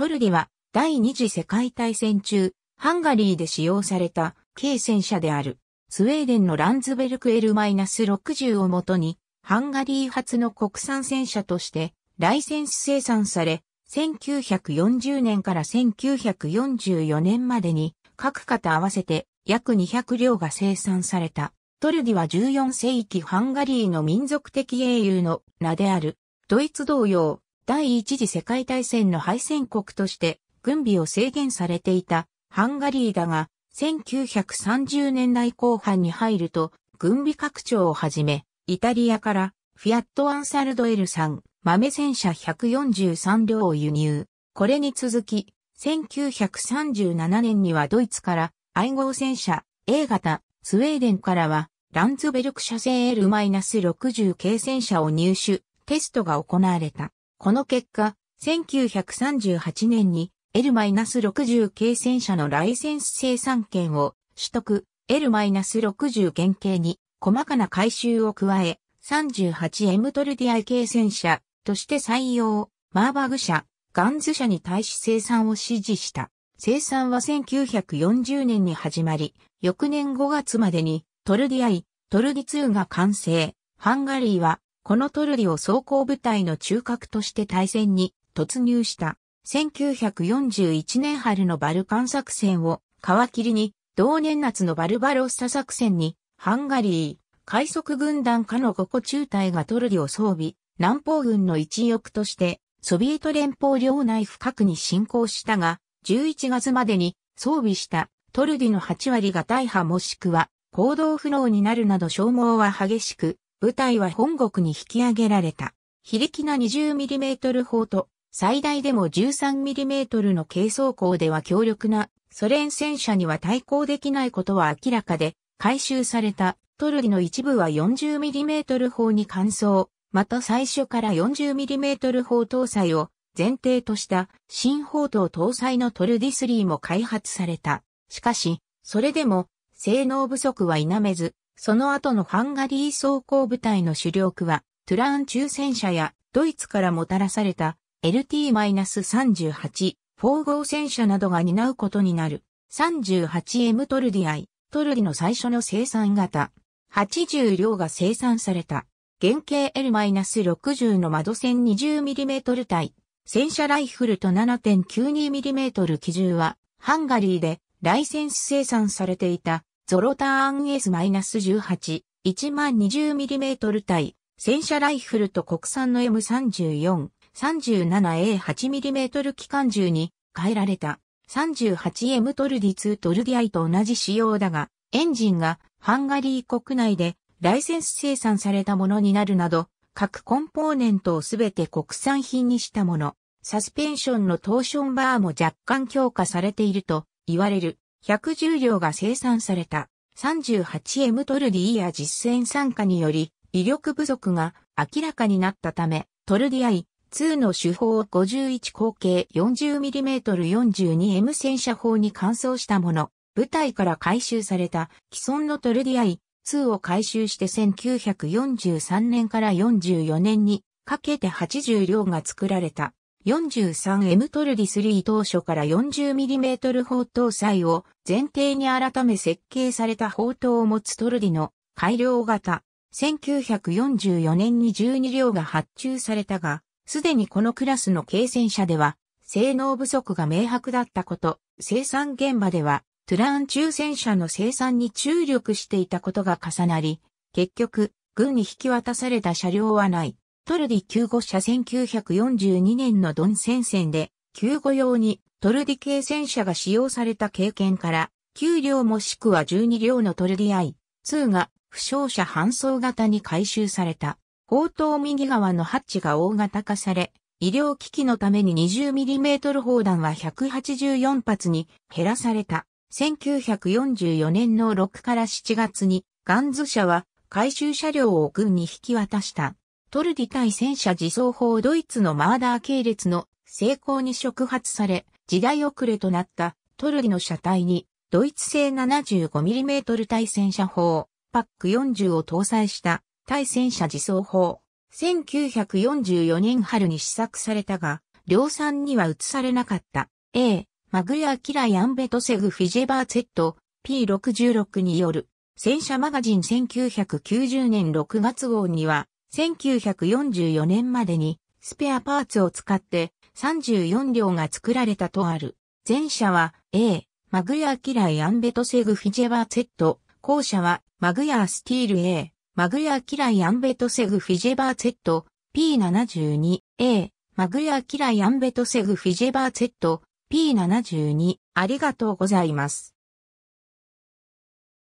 トルディは第二次世界大戦中、ハンガリーで使用された軽戦車である、スウェーデンのランズベルク L-60 をもとに、ハンガリー発の国産戦車としてライセンス生産され、1940年から1944年までに各方合わせて約200両が生産された。トルディは14世紀ハンガリーの民族的英雄の名である、ドイツ同様、第一次世界大戦の敗戦国として軍備を制限されていたハンガリーだが、1930年代後半に入ると軍備拡張をはじめ、イタリアからフィアット・アンサルド・エルん、豆戦車143両を輸入。これに続き、1937年にはドイツから愛号戦車 A 型、スウェーデンからはランズベルク社製 L-60 系戦車を入手、テストが行われた。この結果、1938年に L-60 系戦車のライセンス生産権を取得、L-60 原型に細かな改修を加え、38M トルディアイ系戦車として採用、マーバグ車、ガンズ車に対し生産を指示した。生産は1940年に始まり、翌年5月までにトルディアイ、トルディ2が完成。ハンガリーはこのトルリを装甲部隊の中核として対戦に突入した1941年春のバルカン作戦を皮切りに同年夏のバルバロッサ作戦にハンガリー海賊軍団下の五個中隊がトルリを装備、南方軍の一翼としてソビエト連邦領内深くに侵攻したが、11月までに装備したトルディの8割が大破もしくは行動不能になるなど消耗は激しく、部隊は本国に引き上げられた。非力な 20mm 砲と最大でも 13mm の軽装甲では強力なソ連戦車には対抗できないことは明らかで、回収されたトルリの一部は 40mm 砲に換装、また最初から 40mm 砲搭載を前提とした新砲塔搭載のトルディ3も開発された。しかし、それでも性能不足は否めず、その後のハンガリー装甲部隊の主力は、トゥラーン中戦車やドイツからもたらされた LT-38、4号戦車などが担うことになる 38M トルディアイ、トルディの最初の生産型、80両が生産された。原型 L-60 の窓線 20mm 対、戦車ライフルと 7.92mm 機銃は、ハンガリーでライセンス生産されていたゾロターン S-18、1020mm 対、戦車ライフルと国産の M34、37A8mm 機関銃に変えられた。38M トルディ2トルディアイと同じ仕様だが、エンジンがハンガリー国内でライセンス生産されたものになるなど、各コンポーネントをすべて国産品にしたもの。サスペンションのトーションバーも若干強化されていると言われる。110両が生産された 38M トルディや実戦参加により威力不足が明らかになったため、トルディアイ2の手法を51口径 40mm42M 戦車砲に換装したもの、部隊から回収された既存のトルディアイ2を回収して1943年から44年にかけて80両が作られた。43M トルディ3当初から 40mm 砲搭載を前提に改め設計された砲塔を持つトルディの改良型。1944年に12両が発注されたが、すでにこのクラスの軽戦車では性能不足が明白だったこと、生産現場ではトゥラン中戦車の生産に注力していたことが重なり、結局、軍に引き渡された車両はない。トルディ救護車1942年のドン戦線で、救護用にトルディ系戦車が使用された経験から、9両もしくは12両のトルディアイ2が負傷者搬送型に回収された。砲塔右側のハッチが大型化され、医療機器のために 20mm 砲弾は184発に減らされた。1944年の6から7月に、ガンズ社は回収車両を軍に引き渡した。トルディ対戦車自走砲ドイツのマーダー系列の成功に触発され、時代遅れとなったトルディの車体に、ドイツ製 75mm 対戦車砲、パック40を搭載した対戦車自走砲。1944年春に試作されたが、量産には移されなかった。A、マグヤ・キラ・ヤンベトセグ・フィジェバーツェット、P66 による、戦車マガジン1990年6月号には、1944年までにスペアパーツを使って34両が作られたとある。前者は A、マグヤーキライアンベトセグフィジェバー Z、後者はマグヤースティール A、マグヤーキライアンベトセグフィジェバー Z、P72A、マグヤーキライアンベトセグフィジェバー Z、P72 ありがとうございます。